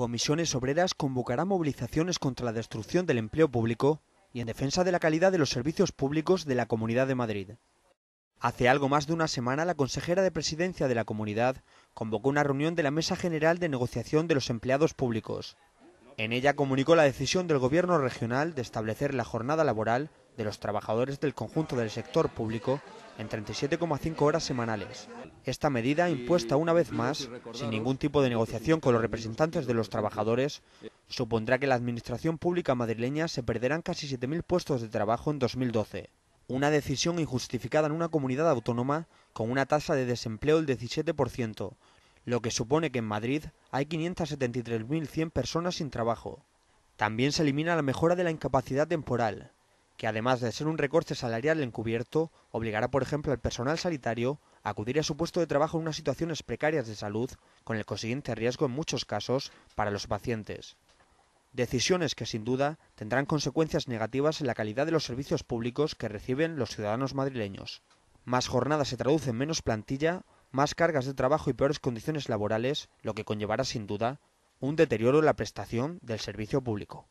Comisiones Obreras convocará movilizaciones contra la destrucción del empleo público y en defensa de la calidad de los servicios públicos de la Comunidad de Madrid. Hace algo más de una semana, la consejera de Presidencia de la Comunidad convocó una reunión de la Mesa General de Negociación de los Empleados Públicos, en ella comunicó la decisión del Gobierno regional de establecer la jornada laboral de los trabajadores del conjunto del sector público en 37,5 horas semanales. Esta medida, impuesta una vez más, sin ningún tipo de negociación con los representantes de los trabajadores, supondrá que la Administración Pública madrileña se perderán casi 7.000 puestos de trabajo en 2012. Una decisión injustificada en una comunidad autónoma con una tasa de desempleo del 17%, lo que supone que en Madrid hay 573.100 personas sin trabajo. También se elimina la mejora de la incapacidad temporal, que además de ser un recorte salarial encubierto, obligará por ejemplo al personal sanitario a acudir a su puesto de trabajo en unas situaciones precarias de salud, con el consiguiente riesgo en muchos casos para los pacientes. Decisiones que sin duda tendrán consecuencias negativas en la calidad de los servicios públicos que reciben los ciudadanos madrileños. Más jornadas se traducen en menos plantilla más cargas de trabajo y peores condiciones laborales, lo que conllevará sin duda un deterioro en la prestación del servicio público.